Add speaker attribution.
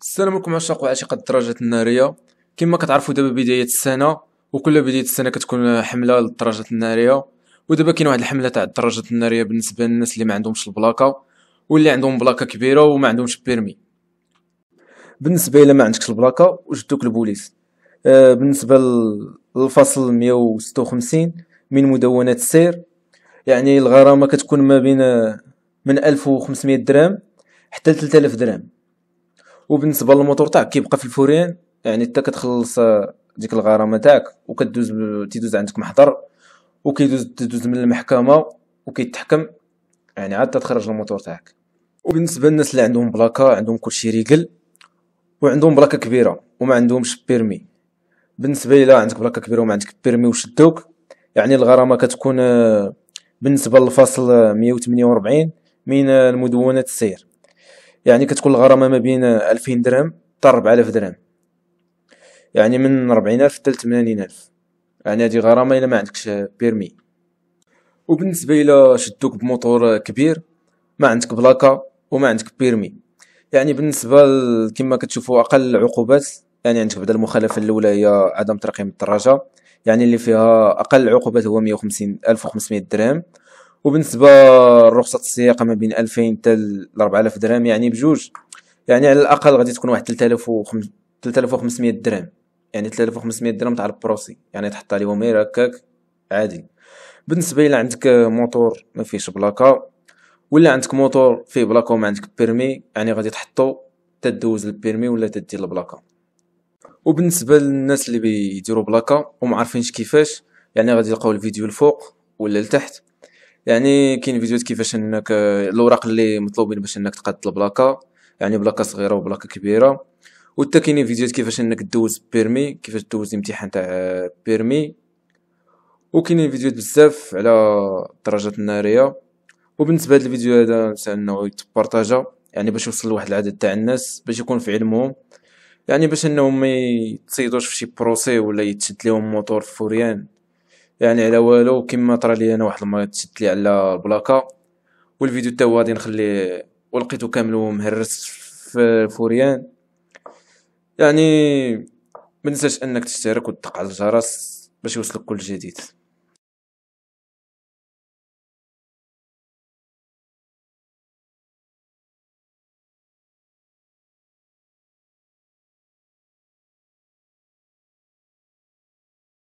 Speaker 1: السلام عليكم عشاق وعاشقة الدراجات النارية كما كتعرفوا دابا بداية السنة وكل بداية السنة كتكون حملة للدراجات النارية ودابا كاين واحد الحملة تاع الدراجات النارية بالنسبة للناس اللي ما عندهمش البلاكة واللي عندهم بلاكة كبيرة وما عندهمش بيرمي بالنسبة إلى ما عندكش البلاكة وجدوك البوليس آه بالنسبة للفصل 156 من مدونات السير يعني الغرامة كتكون ما بين آه، من 1500 درهم حتى 3000 درهم وبالنسبه للموتور تاعك كيبقى في الفورين يعني انت كتخلص ديك الغرامه تاعك وكدوز تيدوز عندك محضر وكيدوز تدوز من المحكمه وكيتحكم يعني عاد تخرج الموتور تاعك وبالنسبه للناس اللي عندهم بلاكه عندهم كلشي ريقل وعندهم بلاكه كبيره وما عندهمش بيرمي بالنسبه الى عندك بلاكه كبيره وما عندك بيرمي وشدوك يعني الغرامه كتكون بالنسبه للفصل 148 من المدونات السير يعني كتكون الغرامة ما بين ألفين درهم حتى ربعالاف درهم يعني من ربعين ألف حتى لثمانين ألف يعني هادي غرامة إلا ما عندكش بيرمي وبالنسبة إلا شدوك بموتور كبير ما عندك بلاكا وما عندك بيرمي يعني بالنسبة كما كتشوفوا أقل العقوبات يعني عندك بعد المخالفة الأولى هي عدم ترقيم الدراجة يعني اللي فيها أقل عقوبات هو مية وخمسين ألف وخمسمية درهم وبالنسبه لرخصه السياقه ما بين 2000 حتى لربعالاف 4000 درهم يعني بجوج يعني على الاقل غادي تكون واحد 3500 وخمسمية درهم يعني 3500 درهم تاع البروسي يعني تحط عليهم غير هكاك عادي بالنسبه الى عندك موتور ما فيهش بلاكا ولا عندك موتور فيه بلاكا وما عندك بيرمي يعني غادي تحطو تدوز البيرمي ولا تدير البلاكا وبالنسبه للناس اللي بيديروا بلاكا وما عارفينش كيفاش يعني غادي يلقاو الفيديو الفوق ولا لتحت يعني كاين فيديوهات كيفاش انك آه، الاوراق اللي مطلوبين باش انك تقاد البلاكه يعني بلاكه صغيره وبلاكه كبيره وحتى كاينين فيديوهات كيفاش انك دوز بيرمي كيفاش دوز الامتحان تاع آه، بيرمي وكاينين فيديوهات بزاف على الدرجات الناريه وبالنسبه لهذا الفيديو هذا نسال انه يتبارطاجا يعني باش يوصل لواحد العدد تاع الناس باش يكون في علمهم يعني باش انهم ما يتصيدوش في شي بروسي ولا يتشد لهم موتور فوريان يعني على والو كيما طرا لي انا واحد المره تسد لي على البلاكه والفيديو تاعو هو غادي نخليه ولقيته كامل مهرس في فوريان يعني ما تنساش انك تشترك وتدق على الجرس باش يوصلك كل جديد